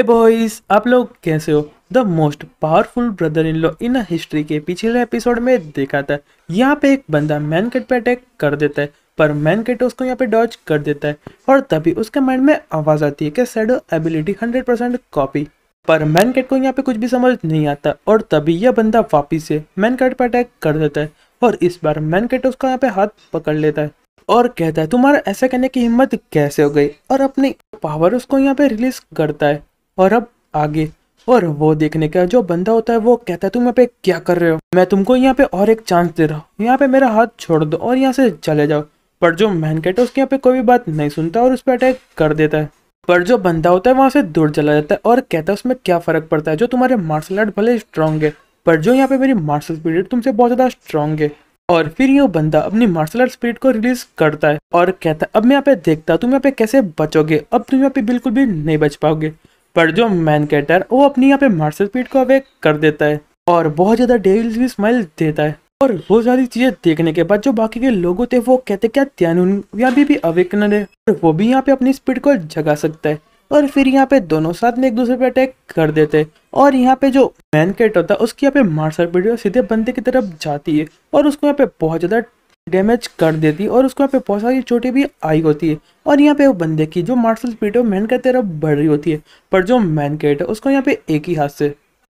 हे boys आप लोग कैसे हो the most powerful brother in law in history के पिछले एपिसोड में देखा था यहाँ पे एक बंदा मैनकेट पे अटैक कर देता है पर मैनकेट उसको यहाँ पे डॉच कर देता है और तभी उसके माइंड में आवाज़ आती है कि सैडो एबिलिटी 100% परसेंट कॉपी पर मैनकेट को यहाँ पे कुछ भी समझ नहीं आता और तभी यह बंदा वापिस से मैनकेट पर अटैक कर देता है और इस बार मैनकेट उसको यहाँ पे हाथ पकड़ लेता है और कहता है तुम्हारा ऐसा करने की हिम्मत कैसे हो गई और अपनी पावर उसको यहाँ पे रिलीज करता है और अब आगे और वो देखने का जो बंदा होता है वो कहता है तुम यहाँ पे क्या कर रहे हो मैं तुमको यहाँ पे और एक चांस दे रहा हूँ यहाँ पे मेरा हाथ छोड़ दो और यहाँ से चले जाओ पर जो मैनकेट है उसके यहाँ पे कोई भी बात नहीं सुनता और उस पर अटैक कर देता है पर जो बंदा होता है वहाँ से दूर चला जाता है और कहता है उसमें क्या फर्क पड़ता है जो तुम्हारे मार्शल आर्ट भले स्ट्रांग है पर जो यहाँ पे मेरी मार्शल स्पिरिट तुमसे बहुत ज़्यादा स्ट्रांग है और फिर ये बंदा अपनी मार्शल आर्ट स्पिरिट को रिलीज करता है और कहता है अब मैं यहाँ पे देखता तुम यहाँ पे कैसे बचोगे अब तुम यहाँ पे बिल्कुल भी नहीं बच पाओगे पर जो मैन कैटर वो अपनी यहाँ पे मार्शल पीट को अवेक कर देता है और बहुत ज़्यादा डेविल्स भी स्माइल देता है और वो सारी चीज़ें देखने के बाद जो बाकी के लोग होते वो कहते क्या त्यानून यहाँ भी, भी अवेकनर है और वो भी यहाँ पे अपनी स्पीड को जगा सकता है और फिर यहाँ पे दोनों साथ में एक दूसरे पे अटैक कर देते हैं और यहाँ पे जो मैन कैट होता है उसकी यहाँ पे मार्शल पीट सीधे बंदे की तरफ जाती है और उसको यहाँ पे बहुत ज़्यादा डैमेज कर देती है और उसको यहाँ पे बहुत सारी चोटी भी आई होती है और यहाँ पे वो बंदे की जो मार्शल स्पीड है मैन का तरफ बढ़ रही होती है पर जो मैन कैट है उसको यहाँ पे एक ही हाथ से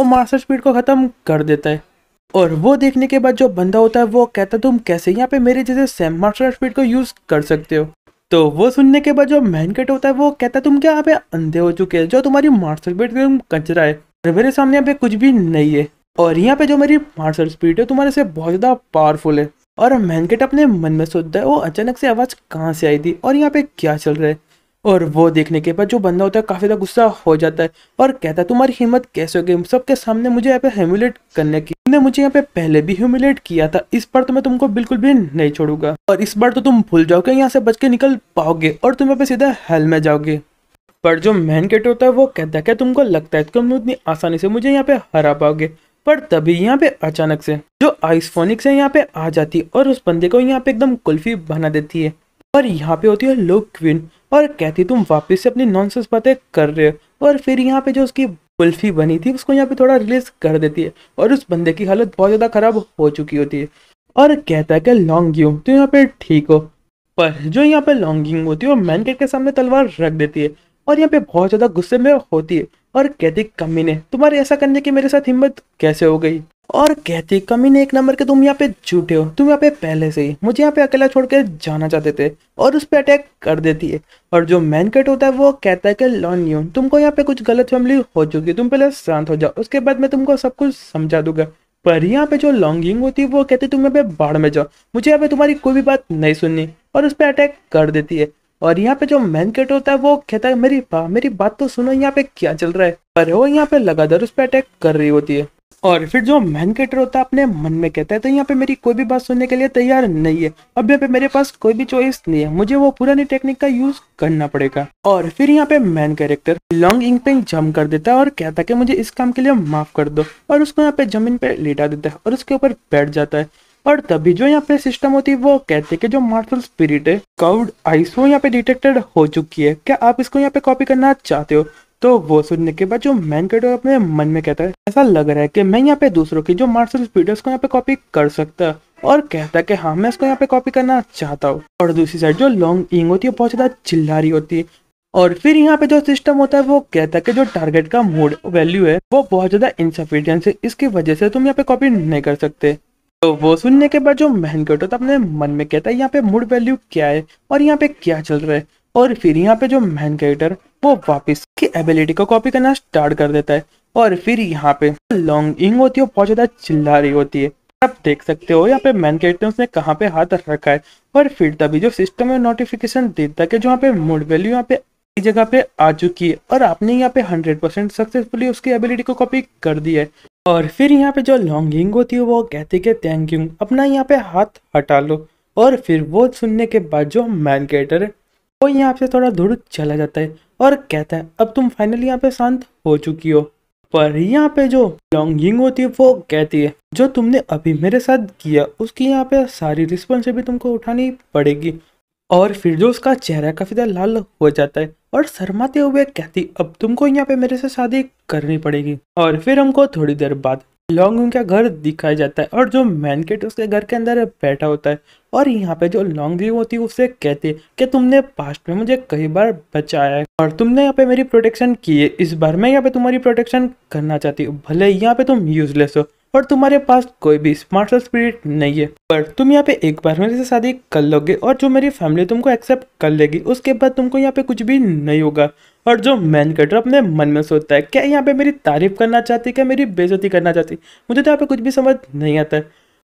वो मार्शल स्पीड को ख़त्म कर देता है और वो देखने के बाद जो बंदा होता है वो कहता है तुम कैसे यहाँ पे मेरे जैसे सेम मार्शल स्पीड को यूज़ कर सकते हो तो वो सुनने के बाद जो मैन कैट होता है वो कहता है तुम क्या यहाँ पे अंधे हो चुके हैं जो तुम्हारी मार्शल स्पीड तुम कचरा है और मेरे सामने यहाँ पे कुछ भी नहीं है और यहाँ पे जो मेरी मार्शल स्पीड है तुम्हारे से बहुत ज़्यादा पावरफुल है और मैनकेट अपने मन में सोचता है वो अचानक से आवाज़ कहाँ से आई थी और यहाँ पे क्या चल रहा है और वो देखने के बाद जो बंदा होता है काफ़ी ज़्यादा गुस्सा हो जाता है और कहता है तुम्हारी हिम्मत कैसे हो गई सबके सामने मुझे यहाँ पे ह्यूमिलेट करने की तुमने मुझे यहाँ पे पहले भी ह्यूमिलेट किया था इस बार तो मैं तुमको बिल्कुल भी नहीं छोड़ूंगा और इस बार तो तुम भूल जाओगे यहाँ से बच के निकल पाओगे और तुम यहाँ पे सीधा हेल में जाओगे पर जो मैनकेट होता है वो कहता है क्या तुमको लगता है तुम इतनी आसानी से मुझे यहाँ पे हरा पाओगे पर तभी यहाँ पे अचानक से जो आइसफोनिक्स है यहाँ पे आ जाती है और उस बंदे को यहाँ पे एकदम कुल्फी बना देती है और यहाँ पे होती है लोग क्वीन और कहती तुम वापस से अपनी नॉनसेंस बातें कर रहे हो और फिर यहाँ पे जो उसकी कुल्फी बनी थी उसको यहाँ पे थोड़ा रिलीज कर देती है और उस बंदे की हालत बहुत ज़्यादा खराब हो चुकी होती है और कहता है कि लॉन्ग यू तो यहाँ पे ठीक हो पर जो यहाँ पे लॉन्गिंग होती है वो मैनकेट के सामने तलवार रख देती है और यहाँ पे बहुत ज़्यादा गुस्से में होती है और कमी कमीने तुम्हारे ऐसा करने की मेरे साथ हिम्मत कैसे हो गई और कमी कमीने एक नंबर के तुम यहाँ पे झूठे हो तुम यहाँ पे पहले से ही मुझे यहाँ पे अकेला छोड़ के जाना चाहते थे और उस पर अटैक कर देती है और जो मैन कट होता है वो कहता है कि लॉन यून तुमको यहाँ पे कुछ गलत फैमिली हो चुकी है तुम पहले शांत हो जाओ उसके बाद मैं तुमको सब कुछ समझा दूंगा पर यहाँ पे जो लॉन्गिंग होती है वो कहती है तुम यहाँ पे बाढ़ में जाओ मुझे यहाँ पे तुम्हारी कोई भी बात नहीं सुननी और उस पर अटैक कर देती है और यहाँ पे जो मैन कैट होता है वो कहता है मेरी बा, मेरी बात तो सुनो यहाँ पे क्या चल रहा है पर वो यहाँ पे लगातार उस पर अटैक कर रही होती है और फिर जो मैन कैटर होता है अपने मन में कहता है तो यहाँ पे मेरी कोई भी बात सुनने के लिए तैयार नहीं है अब यहाँ पे मेरे पास कोई भी चॉइस नहीं है मुझे वो पुरानी टेक्निक का यूज करना पड़ेगा और फिर यहाँ पे मैन कैरेक्टर लॉन्ग इंग पे जम कर देता है और कहता है कि मुझे इस काम के लिए माफ कर दो और उसको यहाँ पे जमीन पे लेटा देता है और उसके ऊपर बैठ जाता है और तभी जो यहाँ पे सिस्टम होती है वो कहते हैं कि जो मार्शल स्पिरिट है क्राउड आइस वो यहाँ पे डिटेक्टेड हो चुकी है क्या आप इसको यहाँ पे कॉपी करना चाहते हो तो वो सुनने के बाद जो मैन कैरेक्टर अपने मन में कहता है ऐसा लग रहा है कि मैं यहाँ पे दूसरों की जो मार्शल स्पीड है उसको यहाँ पे कॉपी कर सकता और कहता है कि हाँ मैं इसको यहाँ पे कॉपी करना चाहता हूँ और दूसरी साइड जो लॉन्ग इंग होती है बहुत ज्यादा चिल्ला रही होती है और फिर यहाँ पे जो सिस्टम होता है वो कहता है कि जो टारगेट का मोड वैल्यू है वो बहुत ज्यादा इनसफिशियंट है इसकी वजह से तुम यहाँ पे कॉपी नहीं कर सकते तो वो सुनने के बाद जो कट होता अपने मन में कहता है यहाँ पे मूड वैल्यू क्या है और यहाँ पे क्या चल रहा है और फिर यहाँ पे जो मेहन कैरेक्टर वो वापस की एबिलिटी को कॉपी करना स्टार्ट कर देता है और फिर यहाँ पे लॉन्ग इंग होती है बहुत ज्यादा चिल्ला रही होती है आप देख सकते हो यहाँ पे मैन कैरेक्टर उसने कहाँ पे हाथ रखा है और फिर तभी जो सिस्टम में नोटिफिकेशन देता है कि जो यहाँ पे मूड वैल्यू यहाँ पे जगह पे आ चुकी है और आपने यहाँ पे 100% सक्सेसफुली उसकी एबिलिटी को कॉपी कर दिया है और फिर यहाँ पे जो होती है वो कहती कि थैंक यू अपना यहाँ पे हाथ हटा लो और फिर वो सुनने के बाद जो मैन कैरेक्टर है वो यहाँ से थोड़ा दूर चला जाता है और कहता है अब तुम फाइनली यहाँ पे शांत हो चुकी हो पर यहाँ पे जो लॉन्गिंग होती है वो कहती है जो तुमने अभी मेरे साथ किया उसकी यहाँ पे सारी रिस्पॉन्सिबिलिटी तुमको उठानी पड़ेगी और फिर जो उसका चेहरा काफ़ी ज़्यादा लाल हो जाता है और शर्माते हुए कहती अब तुमको यहाँ पे मेरे से शादी करनी पड़ेगी और फिर हमको थोड़ी देर बाद लॉन्ग का घर दिखाया जाता है और जो मैन केट उसके घर के अंदर बैठा होता है और यहाँ पे जो लॉन्ग होती है उससे कहते हैं कि तुमने पास्ट में मुझे कई बार बचाया है और तुमने यहाँ पे मेरी प्रोटेक्शन की है इस बार मैं यहाँ पे तुम्हारी प्रोटेक्शन करना चाहती हूँ भले यहाँ पे तुम यूजलेस हो और तुम्हारे पास कोई भी स्मार्ट स्पिरिट नहीं है पर तुम यहाँ पे एक बार मेरे से शादी कर लोगे और जो मेरी फैमिली तुमको एक्सेप्ट कर लेगी उसके बाद तुमको यहाँ पे कुछ भी नहीं होगा और जो मैन कटर अपने मन में सोचता है क्या यहाँ पे मेरी तारीफ करना चाहती क्या मेरी बेजती करना चाहती मुझे तो यहाँ पे कुछ भी समझ नहीं आता है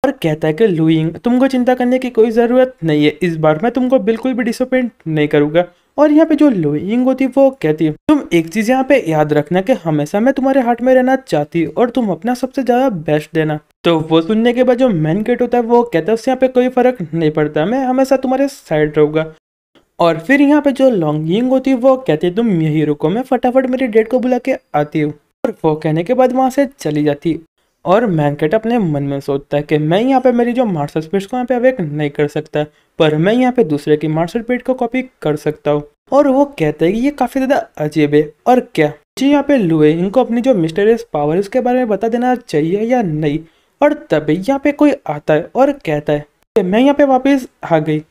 और कहता है कि लुइंग तुमको चिंता करने की कोई ज़रूरत नहीं है इस बार मैं तुमको बिल्कुल भी डिसअपॉइंट नहीं करूँगा और यहाँ पे जो लोइंग होती वो कहती है तुम एक चीज यहाँ पे याद रखना कि हमेशा मैं तुम्हारे हार्ट में रहना चाहती और तुम अपना सबसे ज्यादा बेस्ट देना तो वो सुनने के बाद जो मैन गेट होता है वो कहता है उससे यहाँ पे कोई फर्क नहीं पड़ता मैं हमेशा तुम्हारे साइड रहूंगा और फिर यहाँ पे जो लॉन्गिंग होती है वो कहती है तुम यही रुको मैं फटाफट मेरी डेट को बुला के आती हूँ और वो कहने के बाद वहां से चली जाती और मैनकेट अपने मन में सोचता है कि मैं यहाँ पे मेरी जो मार्शल स्पीड को यहाँ पे अवेक नहीं कर सकता पर मैं यहाँ पे दूसरे की मार्शल स्पीड को कॉपी कर सकता हूँ और वो कहते हैं कि ये काफ़ी ज़्यादा अजीब है और क्या जी यहाँ पे लुए इनको अपनी जो मिस्टेरियस पावर उसके बारे में बता देना चाहिए या नहीं और तभी यहाँ पे कोई आता है और कहता है कि मैं यहाँ पे वापस आ गई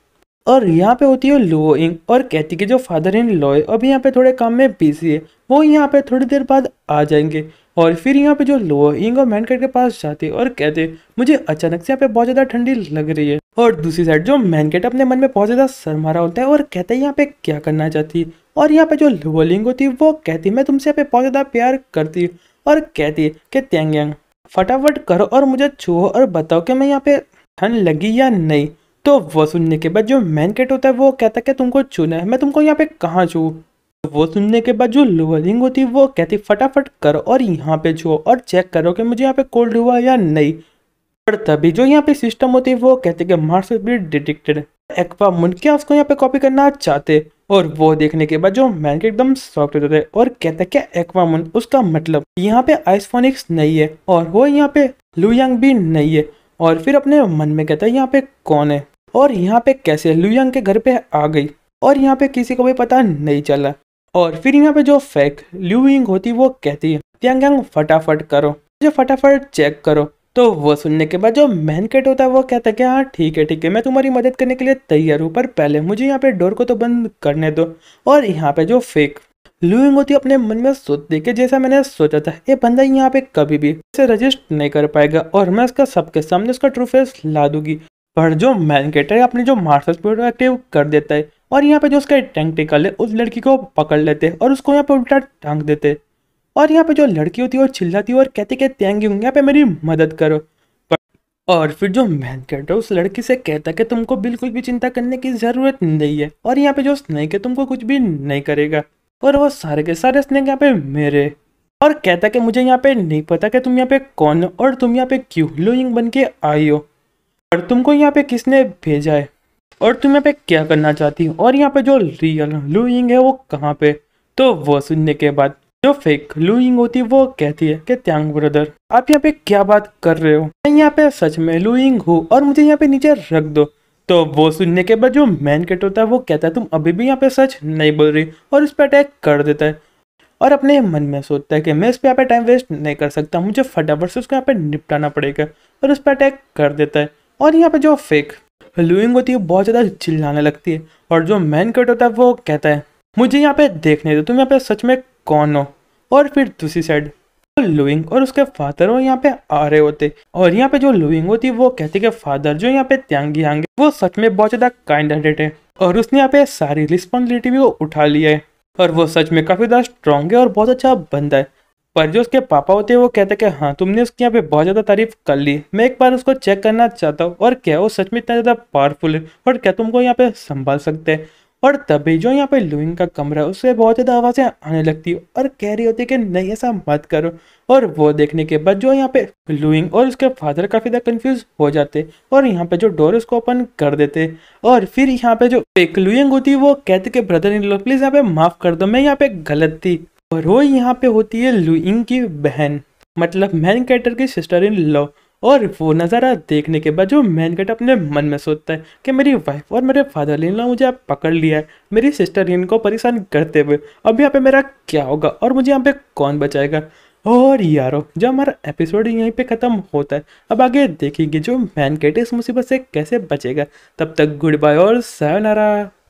और यहाँ पे होती है लुओ इंग और कहती कि जो फादर इन लॉय अभी यहाँ पे थोड़े काम में बिजी है वो यहाँ पे थोड़ी देर बाद आ जाएंगे और फिर यहाँ पे जो लोअर इंग और के पास जाते और कहते मुझे अचानक से यहाँ पे बहुत ज़्यादा ठंडी लग रही है और दूसरी साइड जो मैनकेट अपने मन में बहुत ज़्यादा सरमारा होता है और कहते हैं यहाँ पे क्या करना चाहती और यहाँ पे जो लोअर लिंग होती वो कहती मैं तुमसे यहाँ पे बहुत ज़्यादा प्यार करती और कहती के त्यांग फटाफट करो और मुझे छुओ और बताओ कि मैं यहाँ पे ठंड लगी या नहीं तो वो सुनने के बाद जो मैनकेट होता है वो कहता है कि तुमको छूना है मैं तुमको यहाँ पे कहाँ छू तो वो सुनने के बाद जो लोअरिंग होती है वो कहती फटाफट करो और यहाँ पे छुओ और चेक करो कि मुझे यहाँ पे कोल्ड हुआ या नहीं पर तभी जो यहाँ पे सिस्टम होती है वो कहते कि मार्स भी डिटेक्टेड एक्वा मुनकिया उसको यहाँ पे कॉपी करना चाहते और वो देखने के बाद जो मैन एकदम सॉफ्ट होते और कहते हैं क्या मुन उसका मतलब यहाँ पे आइसफोनिक्स नहीं है और वो यहाँ पे लुयांग भी नहीं है और फिर अपने मन में कहता है यहाँ पे कौन है और यहाँ पे कैसे लुयांग के घर पे आ गई और यहाँ पे किसी को भी पता नहीं चला और फिर यहाँ पे जो फेक ल्यूइंग होती वो कहती है त्यांग फटाफट करो जो फटाफट चेक करो तो वो सुनने के बाद जो मैनकेट होता है वो कहता है कि हाँ ठीक है ठीक है मैं तुम्हारी मदद करने के लिए तैयार हूँ पर पहले मुझे यहाँ पे डोर को तो बंद करने दो और यहाँ पे जो फेक लुइंग होती अपने मन में दे के जैसा मैंने सोचा था ये बंदा यहाँ पे कभी भी इसे रजिस्ट नहीं कर पाएगा और मैं उसका सबके सामने उसका ट्रूफेस ला दूंगी पर जो मैनकेटर अपने जो मार्शल एक्टिव कर देता है और यहाँ पे जो उसका टैंक टिकल है उस लड़की को पकड़ लेते और उसको यहाँ पे उल्टा टांग देते और यहाँ पे जो लड़की होती है वो चिल्लाती है और कहते कि तेंगे यहाँ पे मेरी मदद करो और फिर जो मैन कैरेक्टर उस लड़की से कहता है कि तुमको बिल्कुल भी चिंता करने की ज़रूरत नहीं है और यहाँ पे जो स्नेक है तुमको कुछ भी नहीं करेगा और वो सारे के सारे स्नेक यहाँ पे मेरे और कहता कि मुझे यहाँ पे नहीं पता कि तुम यहाँ पे कौन हो और तुम यहाँ पे क्यों लोइंग बन के आई हो और तुमको यहाँ पे किसने भेजा है और तुम यहाँ पे क्या करना चाहती हो और यहाँ पे जो रियल लूइंग है वो कहाँ पे तो वो सुनने के बाद जो फेक लूइंग होती है वो कहती है कि त्यांग ब्रदर आप यहाँ पे क्या बात कर रहे हो मैं यहाँ पे सच में लूइंग हूँ और मुझे यहाँ पे नीचे रख दो तो वो सुनने के बाद जो मैन कैट होता है वो कहता है तुम अभी भी यहाँ पे सच नहीं बोल रही और उस पर अटैक कर देता है और अपने मन में सोचता है कि मैं इस पर यहाँ पे टाइम वेस्ट नहीं कर सकता मुझे फटाफट से उसको यहाँ पे निपटाना पड़ेगा और उस पर अटैक कर देता है और यहाँ पे जो फेक लुइंग होती है बहुत ज़्यादा चिल्लाने लगती है और जो मैन कट होता है वो कहता है मुझे यहाँ पे देखने दो तुम यहाँ पे सच में कौन हो और फिर दूसरी साइड लुइंग और उसके फादर वो यहाँ पे आ रहे होते और यहाँ पे जो लुइंग होती है वो कहती है फादर जो यहाँ पे त्यांगी आंगे वो सच में बहुत ज़्यादा काइंड हार्टेड है और उसने यहाँ पे सारी रिस्पॉन्सिबिलिटी भी वो उठा लिया है और वो सच में काफ़ी ज़्यादा स्ट्रॉन्ग है और बहुत अच्छा बंदा है पर जो उसके पापा होते हैं वो कहते हैं कि हाँ तुमने उसकी यहाँ पे बहुत ज़्यादा तारीफ कर ली मैं एक बार उसको चेक करना चाहता हूँ और क्या वो सच में इतना ज़्यादा पावरफुल है और क्या तुमको यहाँ पे संभाल सकते हैं और तभी जो यहाँ पे लुइंग का कमरा है उससे बहुत ज़्यादा आवाज़ें आने लगती है और कह रही होती है कि नहीं ऐसा मत करो और वो देखने के बाद जो यहाँ पे लुइंग और उसके फादर काफ़ी ज़्यादा कंफ्यूज हो जाते और यहाँ पे जो डोर उसको ओपन कर देते और फिर यहाँ पे जो एक लुइंग होती है वो कहते कि ब्रदर इन लो प्लीज़ यहाँ पे माफ़ कर दो मैं यहाँ पे गलत थी और वो यहाँ पे होती है लुइंग की बहन मतलब मैन कैटर की सिस्टर इन लॉ और वो नज़ारा देखने के बाद जो मैन कैट अपने मन में सोचता है कि मेरी वाइफ और मेरे फादर इन लॉ मुझे पकड़ लिया है मेरी सिस्टर इन को परेशान करते हुए अब यहाँ पे मेरा क्या होगा और मुझे यहाँ पे कौन बचाएगा और यारो जब हमारा एपिसोड यहीं पे ख़त्म होता है अब आगे देखेंगे जो मैन कैट इस मुसीबत से कैसे बचेगा तब तक गुड बाय और सहनारा